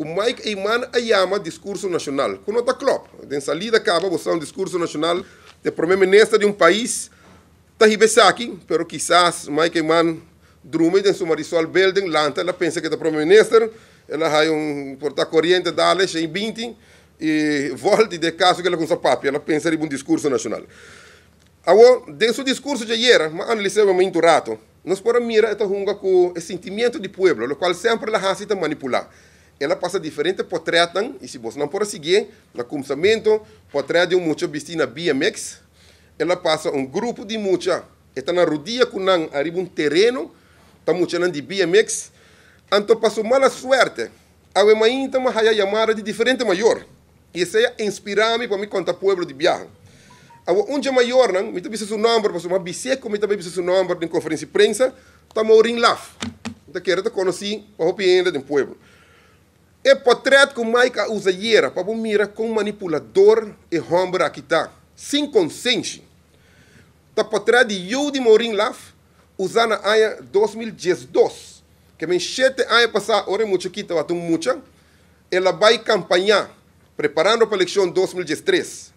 o Mike Eiman Ayama discurso nacional, com nota Klopp. De salida acaba, você um discurso nacional de primeiro-ministro de um país, aqui, pero quizás Mike Eiman drume de sua Marisol belden, lanta, então, ela pensa que é tá primeiro-ministro, ela vai um porta da dale, em 20, e volta de caso que ela com sapapi, ela pensa em um discurso nacional. Agora, dentro do discurso de ayer, mas analisei muito rato, nós podemos mirar esta junta com o sentimento de pueblo, o qual sempre ela hacita manipular ela passa diferente portretan, e se você não pode seguir, no começamento, trás de um mucho vestido BMX, ela passa um grupo de mucha, está na rodia com nan, arriba um terreno, está muchando de BMX, então passou mala suerte, a minha mãe então me chamada de diferente maior, e isso é inspirou-me para me contar povo de viagem. Agora, um dia maior, não, me também seu nome, passou uma biseco, me também seu nome na conferência de imprensa, está morrendo lá. Então, quero te conhecer, para o povo de um povo. É portrait que Maica usa hiera para mira com manipulador e homem aqui está. Sem consciência. Tá portrait de Yudi Morin Laf usando a aia 2012. Que me sete anos passar, ora muito quita, batum muito. Ela vai campanhar, preparando para a eleição 2013.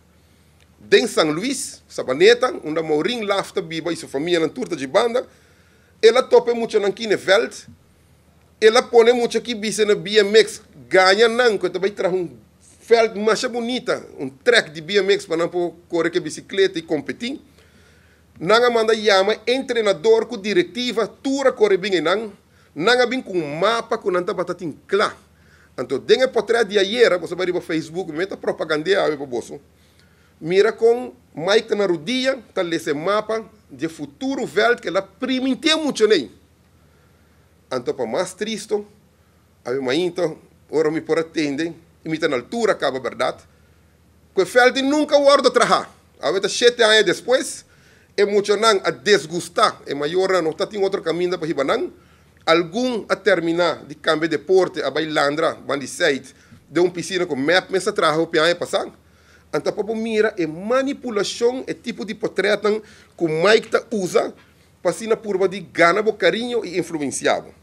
Den São Luís, Sabaneta, onde Morin Laf está viva e sua família na turta de banda. Ela topa muito na Kineveld ela põe muito aqui bicha na BMX, ganha não, que também traz um felt mais bonita, um track de BMX para não correr com bicicleta e competir. Nanga manda chama treinador com diretiva, tura corre bem não, nanga bem com mapa com nanta batatin clá. Então, dengue potré de ayer, você vai ir para Facebook, meta propaganda aí para bolso. Mira com Mike na rodia, tá esse mapa de futuro velho que ela primente muito nele antopa mais triste, aí uma então, ora me por atender, e me na altura acaba verdade, que o Felde nunca o ordo traha. sete anos depois, é muito a desgustar, é maior não está tem outro caminho para Ribanã, algum a terminar de cambiar de porte a Bailandra, Bandiceite, de um piscina com map, mas traha o é passar. Então, para mira, é manipulação, é tipo de portretan que o Mike usa para se na curva de ganhar carinho e influenciar.